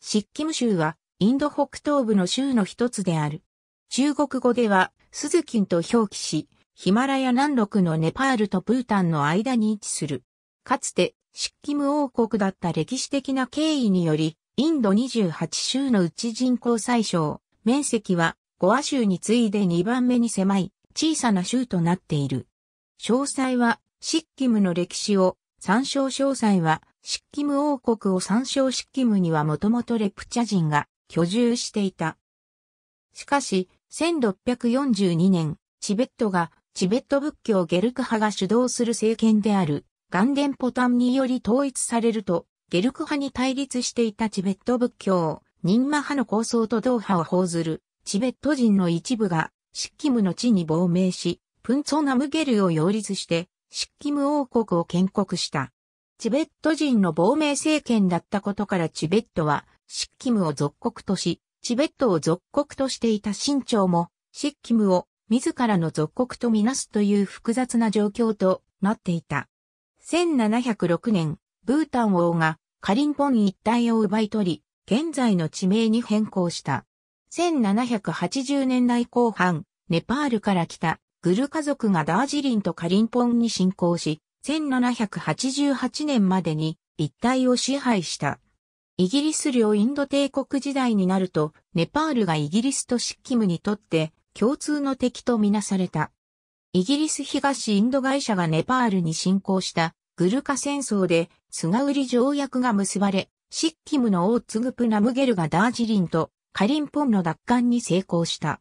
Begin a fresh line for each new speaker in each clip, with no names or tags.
シッキム州はインド北東部の州の一つである。中国語ではスズキンと表記し、ヒマラヤ南麓のネパールとブータンの間に位置する。かつてシッキム王国だった歴史的な経緯により、インド28州のうち人口最小、面積はゴア州に次いで2番目に狭い小さな州となっている。詳細はシッキムの歴史を、参照詳細はシッキム王国を参照シッキムにはもともとレプチャ人が居住していた。しかし、1642年、チベットがチベット仏教ゲルク派が主導する政権であるガンデンポタンにより統一されると、ゲルク派に対立していたチベット仏教、ニンマ派の構想と同派を報ずるチベット人の一部がシッキムの地に亡命し、プンツォナムゲルを擁立して、シッキム王国を建国した。チベット人の亡命政権だったことからチベットは、シッキムを属国とし、チベットを属国としていた清朝も、シッキムを自らの属国とみなすという複雑な状況となっていた。1706年、ブータン王がカリンポン一帯を奪い取り、現在の地名に変更した。1780年代後半、ネパールから来たグル家族がダージリンとカリンポンに侵攻し、1788年までに一帯を支配した。イギリス領インド帝国時代になると、ネパールがイギリスとシッキムにとって共通の敵とみなされた。イギリス東インド会社がネパールに侵攻したグルカ戦争でスガウリ条約が結ばれ、シッキムの王ツグプナムゲルがダージリンとカリンポンの奪還に成功した。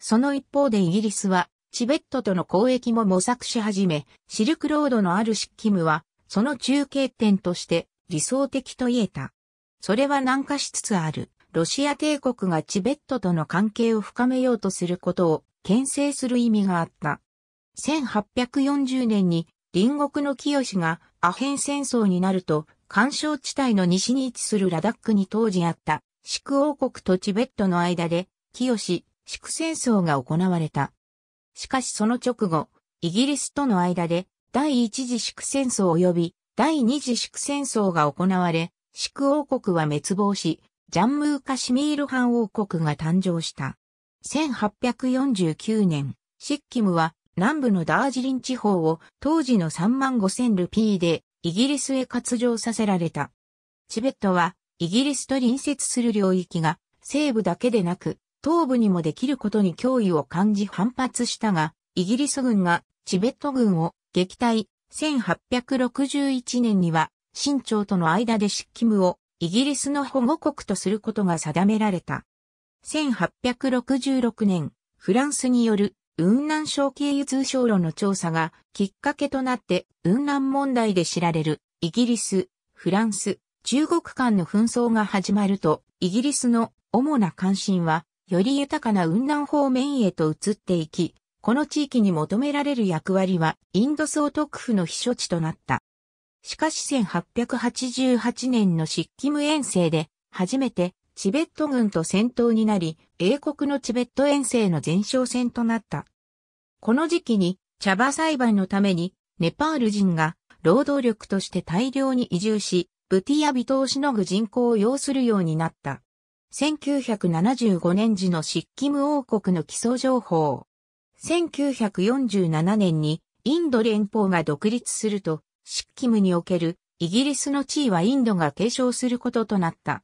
その一方でイギリスはチベットとの交易も模索し始め、シルクロードのあるシッキムは、その中継点として理想的と言えた。それは南下しつつある、ロシア帝国がチベットとの関係を深めようとすることを、牽制する意味があった。1840年に、隣国の清がアヘン戦争になると、干渉地帯の西に位置するラダックに当時あった、シク王国とチベットの間で、清シク戦争が行われた。しかしその直後、イギリスとの間で第一次祝戦争及び第二次祝戦争が行われ、祝王国は滅亡し、ジャンムーカシミール藩王国が誕生した。1849年、シッキムは南部のダージリン地方を当時の3万5千ルピーでイギリスへ割譲させられた。チベットはイギリスと隣接する領域が西部だけでなく東部にもできることに脅威を感じ反発したが、イギリス軍がチベット軍を撃退、1861年には清朝との間で執ッムをイギリスの保護国とすることが定められた。1866年、フランスによる雲南省経由通商路の調査がきっかけとなって雲南問題で知られるイギリス、フランス、中国間の紛争が始まるとイギリスの主な関心はより豊かな雲南方面へと移っていき、この地域に求められる役割はインド総督府の避暑地となった。しかし1888年のシッキム遠征で初めてチベット軍と戦闘になり、英国のチベット遠征の前哨戦となった。この時期に茶葉栽培のためにネパール人が労働力として大量に移住し、ブティやビトをしのぐ人口を要するようになった。1975年時のシッキム王国の基礎情報。1947年にインド連邦が独立すると、シッキムにおけるイギリスの地位はインドが継承することとなった。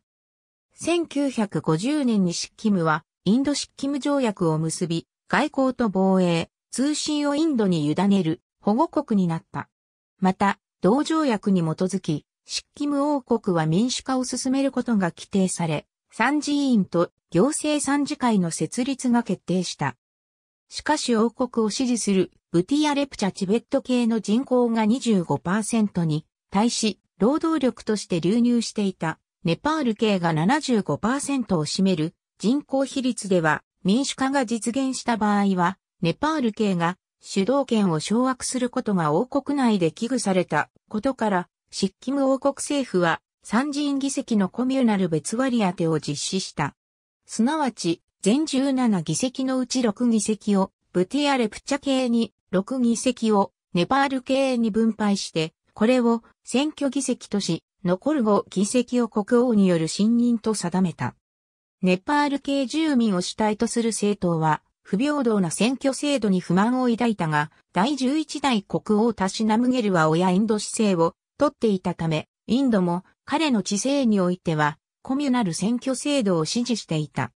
1950年にシッキムはインドシッキム条約を結び、外交と防衛、通信をインドに委ねる保護国になった。また、同条約に基づき、シッキム王国は民主化を進めることが規定され、参事院と行政参事会の設立が決定した。しかし王国を支持するブティアレプチャチベット系の人口が25%に対し労働力として流入していたネパール系が75%を占める人口比率では民主化が実現した場合はネパール系が主導権を掌握することが王国内で危惧されたことから、シッキム王国政府は参人議席のコミュナル別割当てを実施した。すなわち、全17議席のうち6議席をブティアレプチャ系に、6議席をネパール系に分配して、これを選挙議席とし、残る5議席を国王による信任と定めた。ネパール系住民を主体とする政党は、不平等な選挙制度に不満を抱いたが、第11代国王タシナムゲルは親インド姿勢を取っていたため、インドも彼の知性においては、コミュナル選挙制度を支持していた。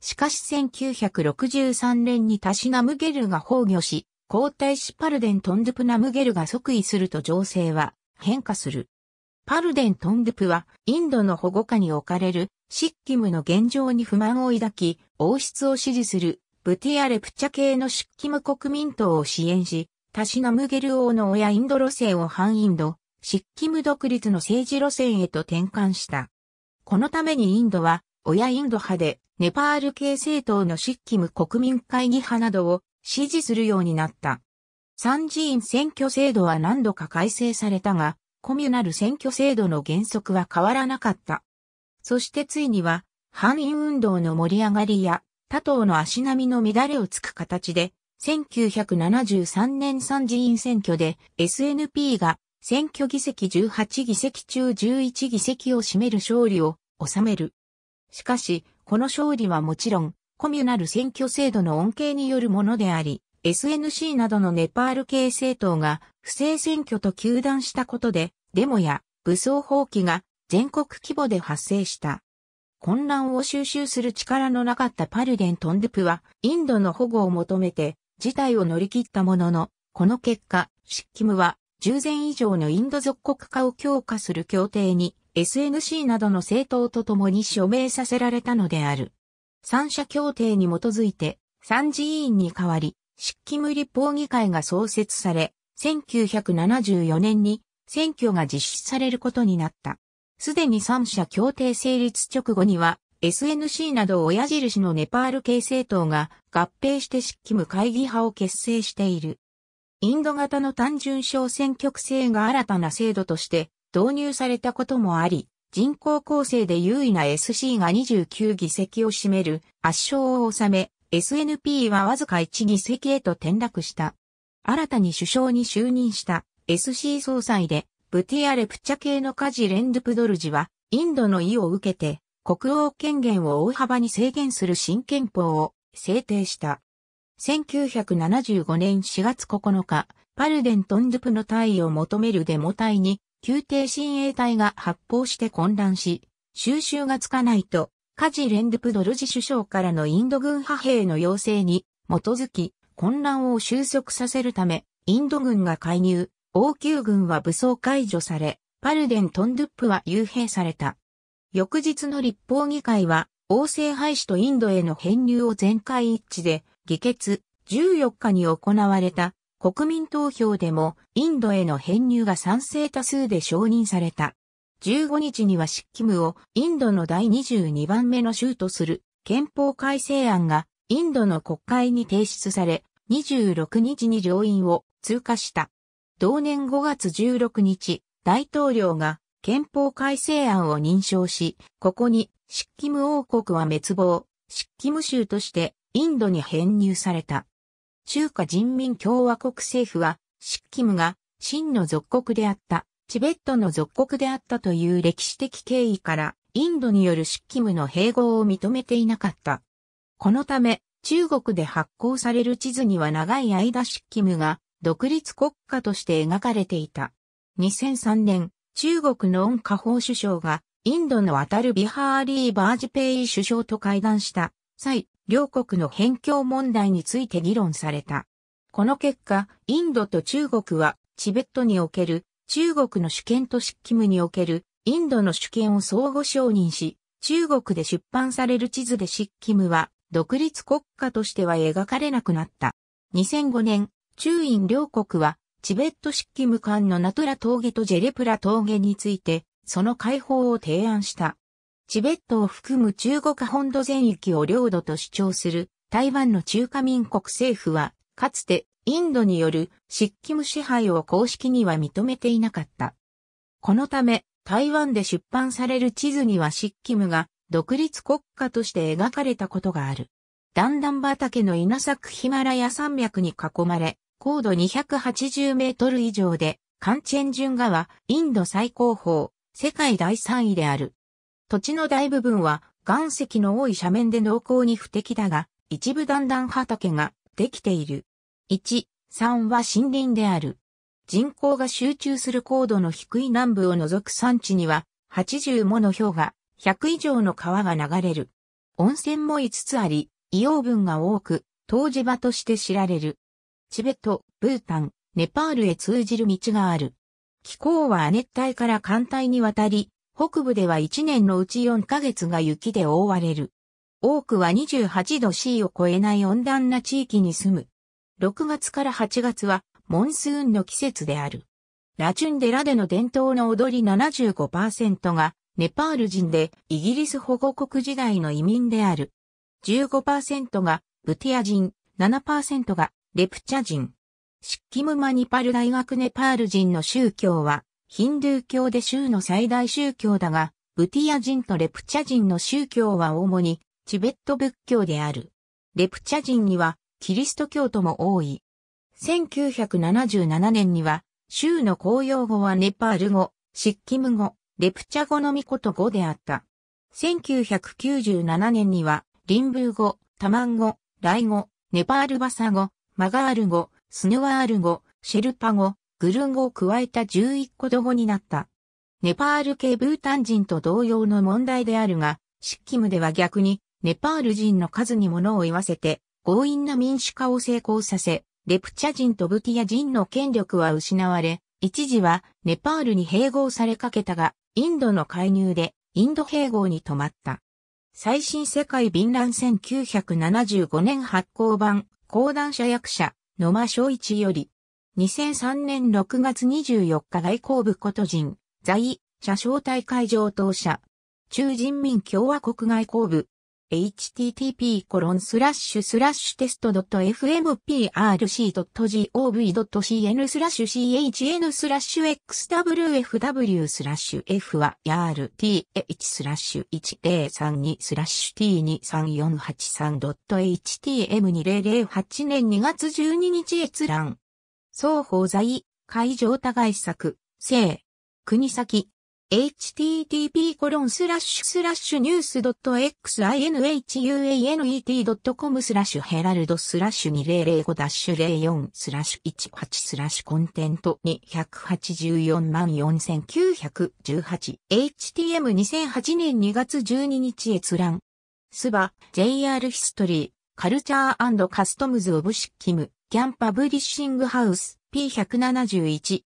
しかし1963年にタシナムゲルが崩御し、皇太子パルデントンドゥプナムゲルが即位すると情勢は変化する。パルデントンドゥプはインドの保護下に置かれるシッキムの現状に不満を抱き、王室を支持するブティアレプチャ系のシッキム国民党を支援し、タシナムゲル王の親インド路線を反インド、シッキム独立の政治路線へと転換した。このためにインドは、親インド派で、ネパール系政党のシッキム国民会議派などを支持するようになった。参議院選挙制度は何度か改正されたが、コミュナル選挙制度の原則は変わらなかった。そしてついには、反院運動の盛り上がりや、他党の足並みの乱れをつく形で、1973年参議院選挙で SNP が選挙議席18議席中11議席を占める勝利を収める。しかし、この勝利はもちろん、コミュナル選挙制度の恩恵によるものであり、SNC などのネパール系政党が不正選挙と糾弾したことで、デモや武装放棄が全国規模で発生した。混乱を収集する力のなかったパルデン・トンデプは、インドの保護を求めて、事態を乗り切ったものの、この結果、シッキムは従前以上のインド属国化を強化する協定に SNC などの政党と共に署名させられたのである。三者協定に基づいて次委員に代わり、シッ無立法議会が創設され、1974年に選挙が実施されることになった。すでに三者協定成立直後には、SNC など親印のネパール系政党が合併して湿気無会議派を結成している。インド型の単純小選挙区制が新たな制度として導入されたこともあり、人口構成で優位な SC が29議席を占める圧勝を収め、SNP はわずか1議席へと転落した。新たに首相に就任した SC 総裁で、ブティアレプチャ系のカジレンドゥプドルジは、インドの意を受けて、国王権限を大幅に制限する新憲法を制定した。1975年4月9日、パルデントンドゥプの隊位を求めるデモ隊に、宮廷親衛隊が発砲して混乱し、収拾がつかないと、カジ・レンドゥプドルジ首相からのインド軍派兵の要請に基づき、混乱を収束させるため、インド軍が介入、王宮軍は武装解除され、パルデントンドゥップは幽閉された。翌日の立法議会は、王政廃止とインドへの編入を全会一致で議決14日に行われた国民投票でもインドへの編入が賛成多数で承認された。15日にはシッキムをインドの第22番目の州とする憲法改正案がインドの国会に提出され、26日に上院を通過した。同年5月16日、大統領が憲法改正案を認証し、ここにシッキム王国は滅亡、シッキム州としてインドに編入された。中華人民共和国政府は、シッキムが、真の属国であった、チベットの属国であったという歴史的経緯から、インドによるシッキムの併合を認めていなかった。このため、中国で発行される地図には長い間シッキムが独立国家として描かれていた。2003年、中国の恩家法首相がインドのアタルビハーリー・バージペイ首相と会談した際、両国の辺境問題について議論された。この結果、インドと中国は、チベットにおける中国の主権と執務ムにおけるインドの主権を相互承認し、中国で出版される地図で執務ムは独立国家としては描かれなくなった。2005年、中印両国はチベット執務官ム間のナトラ峠とジェレプラ峠について、その解放を提案した。チベットを含む中国本土全域を領土と主張する台湾の中華民国政府は、かつてインドによる執務支配を公式には認めていなかった。このため、台湾で出版される地図には執務が独立国家として描かれたことがある。段々畑の稲作ヒマラヤ山脈に囲まれ、高度280メートル以上で、カンチェンジュン川、インド最高峰、世界第3位である。土地の大部分は岩石の多い斜面で濃厚に不適だが、一部段々畑ができている。1、3は森林である。人口が集中する高度の低い南部を除く山地には、80もの氷河、100以上の川が流れる。温泉も5つあり、硫黄分が多く、湯治場として知られる。チベット、ブータン、ネパールへ通じる道がある。気候は亜熱帯から寒帯に渡り、北部では1年のうち4ヶ月が雪で覆われる。多くは28度 C を超えない温暖な地域に住む。6月から8月はモンスーンの季節である。ラチュンデラでの伝統の踊り75%がネパール人でイギリス保護国時代の移民である。15%がブティア人、7%がレプチャ人。シッキムマニパル大学ネパール人の宗教はヒンドゥー教で州の最大宗教だが、ブティア人とレプチャ人の宗教は主にチベット仏教である。レプチャ人にはキリスト教徒も多い。1977年には、州の公用語はネパール語、シッキム語、レプチャ語のみこと語であった。1997年には、リンブー語、タマン語、ライ語、ネパールバサ語、マガール語、スヌワール語、シェルパ語、グルンゴを加えた11個ど語になった。ネパール系ブータン人と同様の問題であるが、シッキムでは逆に、ネパール人の数に物を言わせて、強引な民主化を成功させ、レプチャ人とブティア人の権力は失われ、一時はネパールに併合されかけたが、インドの介入でインド併合に止まった。最新世界便乱1975年発行版、講談社役者、野間正一より、2003年6月24日外交部こと人、在、車掌大会上当社、中人民共和国外交部、http コロンスラッシュスラッシュテスト .fmprc.gov.cn スラッシュ chn スラッシュ xwfw スラッシュ f は rth スラッシュ1032スラッシュ t23483.htm2008 年2月12日閲覧双方在、会場互い作、生、国先、http コロンスラッシュスラッシュニュースドット xinhuanet.com スラッシュヘラルドスラッシュ2005ダッシュ04スラッシュ18スラッシュコンテント284万 4918HTM2008 年2月12日閲覧スバ JR ヒストリーカルチャーカストムズ・オブ・シッキム、キャンパブリッシングハウス P171。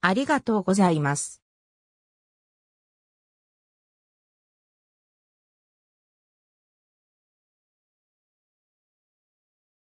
ありがとうございます。